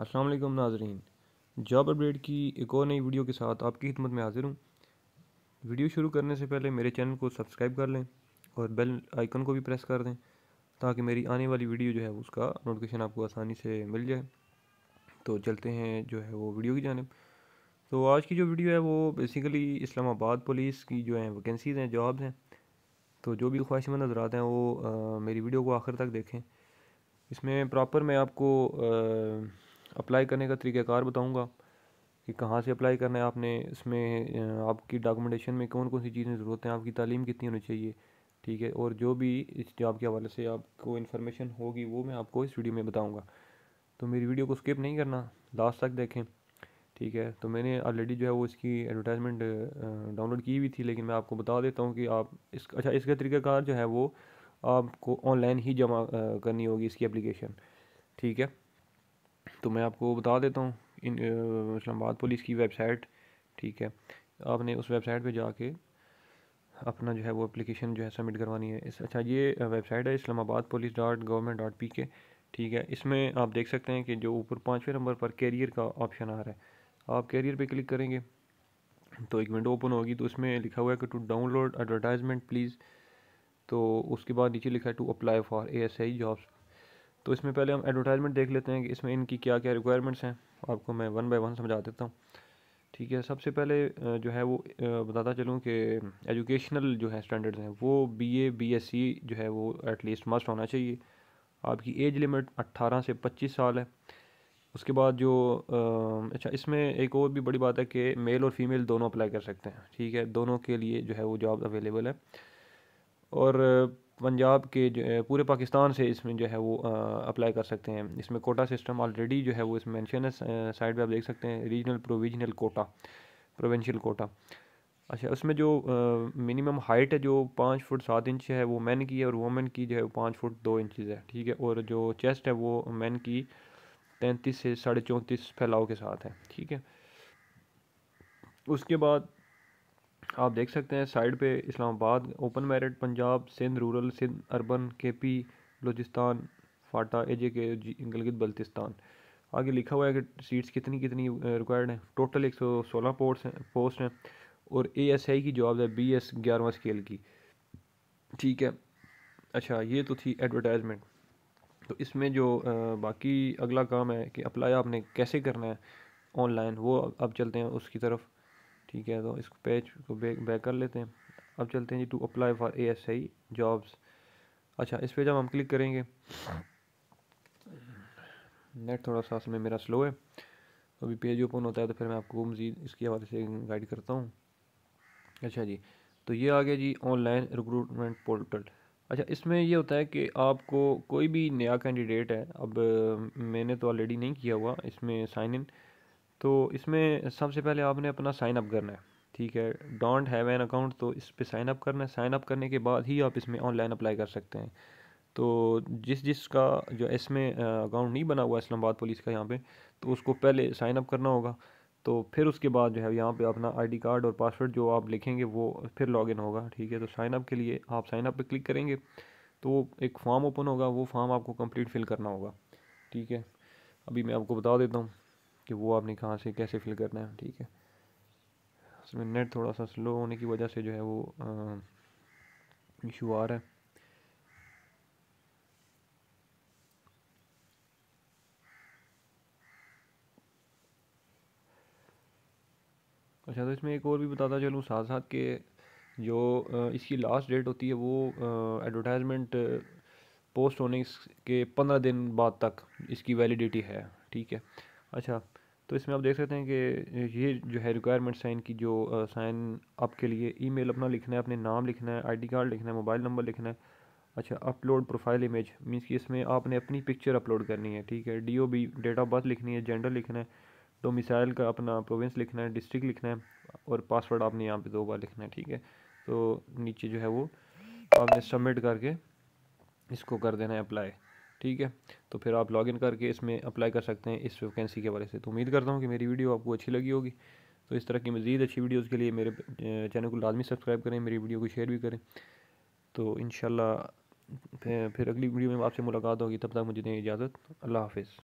अस्सलाम वालेकुम नाजरीन जॉब अपडेट की एक और नई वीडियो के साथ आपकी खिदमत में हाज़िर हूँ वीडियो शुरू करने से पहले मेरे चैनल को सब्सक्राइब कर लें और बेल आइकन को भी प्रेस कर दें ताकि मेरी आने वाली वीडियो जो है उसका नोटिफिकेशन आपको आसानी से मिल जाए तो चलते हैं जो है वो वीडियो की जानब तो आज की जो वीडियो है वो बेसिकली इस्लामाबाद पुलिस की जो है वैकेंसीज़ हैं जॉब्स हैं तो जो भी ख्वाहिशमंद हजरात हैं वो आ, मेरी वीडियो को आखिर तक देखें इसमें प्रॉपर मैं आपको आ, अप्लाई करने का तरीक़ाकार बताऊँगा कि कहाँ से अप्लाई करना है आपने इसमें आपकी डॉक्यूमेंटेशन में कौन कौन सी चीज़ें ज़रूरत हैं आपकी तालीम कितनी होनी चाहिए ठीक है और जो भी इस जॉब के हवाले से आपको इन्फॉर्मेशन होगी वो मैं आपको इस वीडियो में बताऊँगा तो मेरी वीडियो को स्किप नहीं करना लास्ट तक देखें ठीक है तो मैंने ऑलरेडी जो है वो इसकी एडवर्टाइजमेंट डाउनलोड की हुई थी लेकिन मैं आपको बता देता हूँ कि आप इस अच्छा इसका तरीक़ाकार जो है वो आपको ऑनलाइन ही जमा करनी होगी इसकी अप्लीकेशन ठीक है तो मैं आपको बता देता हूँ इन इस्लामाबाद पुलिस की वेबसाइट ठीक है आपने उस वेबसाइट पे जाके अपना जो है वो एप्लीकेशन जो है सबमिट करवानी है इस अच्छा ये वेबसाइट है Islamabad police dot government dot P K ठीक है इसमें आप देख सकते हैं कि जो ऊपर पाँचवें नंबर पर कैरियर का ऑप्शन आ रहा है आप कैरियर पे क्लिक करेंगे तो एक विंडो ओपन होगी तो उसमें लिखा हुआ है कि टू डाउनलोड एडवर्टाइजमेंट प्लीज़ तो उसके बाद नीचे लिखा है to apply for A S I jobs तो इसमें पहले हम एडवर्टाइजमेंट देख लेते हैं कि इसमें इनकी क्या क्या रिक्वायरमेंट्स हैं आपको मैं वन बाय वन समझा देता हूँ ठीक है सबसे पहले जो है वो बताता चलूँ कि एजुकेशनल जो है स्टैंडर्ड्स हैं वो एस सी जो है वो एटलीस्ट मस्ट होना चाहिए आपकी एज लिमिट अट्ठारह से पच्चीस साल है उसके बाद जो अच्छा इसमें एक और भी बड़ी बात है कि मेल और फीमेल दोनों अप्लाई कर सकते हैं ठीक है दोनों के लिए जो है वो जॉब अवेलेबल है और पंजाब के जो पूरे पाकिस्तान से इसमें जो है वो अप्लाई कर सकते हैं इसमें कोटा सिस्टम ऑलरेडी जो है वो इसमें मैंशन है साइड पर आप देख सकते हैं regional provisional quota provincial quota अच्छा उसमें जो मिनिमम हाइट है जो पाँच फुट सात इंच है वो मैन की है और वुमेन की जो है वो पाँच फुट दो इंचज़ है ठीक है और जो चेस्ट है वो मैन की तैंतीस से साढ़े चौंतीस फैलाव के साथ है ठीक है उसके बाद आप देख सकते हैं साइड पे Islamabad open merit Punjab Sindh rural Sindh urban K P Balochistan FATA A J K Gilgit Baltistan आगे लिखा हुआ है कि सीट्स कितनी कितनी रिक्वायर्ड हैं टोटल एक सौ सोलह पोस्ट हैं पोस्ट हैं और ए एस आई की जॉब है बी एस ग्यारहवा स्केल की ठीक है अच्छा ये तो थी एडवर्टाइजमेंट तो इसमें जो बाकी अगला काम है कि अप्लाई आपने कैसे करना है ऑनलाइन वो अब चलते हैं उसकी तरफ ठीक है तो इसको पेज को बैक बैक कर लेते हैं अब चलते हैं जी to apply for A S I jobs अच्छा इस पर जब हम क्लिक करेंगे नेट थोड़ा सा समय मेरा स्लो है अभी पेज ओपन होता है तो फिर मैं आपको मज़ीद इसके हवाले से गाइड करता हूँ अच्छा जी तो ये आ गया जी ऑनलाइन रिक्रूटमेंट पोर्टल अच्छा इसमें ये होता है कि आपको कोई भी नया कैंडिडेट है अब मैंने तो ऑलरेडी नहीं किया हुआ इसमें साइन इन तो इसमें सबसे पहले आपने अपना साइन अप करना है ठीक है डोंट हैव एन अकाउंट तो इस पर साइन अप करना है साइन अप करने के बाद ही आप इसमें ऑनलाइन अप्लाई कर सकते हैं तो जिस जिसका जो इसमें अकाउंट नहीं बना हुआ इस्लामाबाद पुलिस का यहाँ पे तो उसको पहले साइन अप करना होगा तो फिर उसके बाद जो है यहाँ पे अपना आईडी कार्ड और पासवर्ड जो आप लिखेंगे वो फिर लॉगिन होगा ठीक है तो साइन अप के लिए आप साइन अप पे क्लिक करेंगे तो एक फॉर्म ओपन होगा वो फॉर्म आपको कंप्लीट फिल करना होगा ठीक है अभी मैं आपको बता देता हूँ कि वो आपने कहाँ से कैसे फिल करना है ठीक है उसमें नेट थोड़ा सा स्लो होने की वजह से जो है वो इशू आ रहा है अच्छा तो इसमें एक और भी बताता चलूँ साथ साथ के जो इसकी लास्ट डेट होती है वो एडवर्टाइजमेंट पोस्ट होने के पंद्रह दिन बाद तक इसकी वैलिडिटी है ठीक है अच्छा तो इसमें आप देख सकते हैं कि ये जो है रिक्वायरमेंट्स हैं इनकी जो साइन आपके लिए लिए ईमेल अपना लिखना है अपने नाम लिखना है आईडी कार्ड लिखना है मोबाइल नंबर लिखना है अच्छा अपलोड प्रोफाइल इमेज मीन्स कि इसमें आपने अपनी पिक्चर अपलोड करनी है ठीक है D O B date of birth लिखनी है जेंडर लिखना है डोमिसाइल का अपना प्रोविंस लिखना है डिस्ट्रिक्ट लिखना है और पासवर्ड आपने यहाँ पे दो बार लिखना है ठीक है तो नीचे जो है वो आपने सबमिट करके इसको कर देना है अप्लाई ठीक है तो फिर आप लॉगिन करके इसमें अप्लाई कर सकते हैं इस वैकेंसी के बारे से तो उम्मीद करता हूँ कि मेरी वीडियो आपको अच्छी लगी होगी तो इस तरह की मज़ीद अच्छी वीडियोज़ के लिए मेरे चैनल को लाजमी सब्सक्राइब करें मेरी वीडियो को शेयर भी करें तो इन फिर अगली वीडियो में आपसे मुलाकात होगी तब तक मुझे दें इजाज़त अल्लाह हाफिज़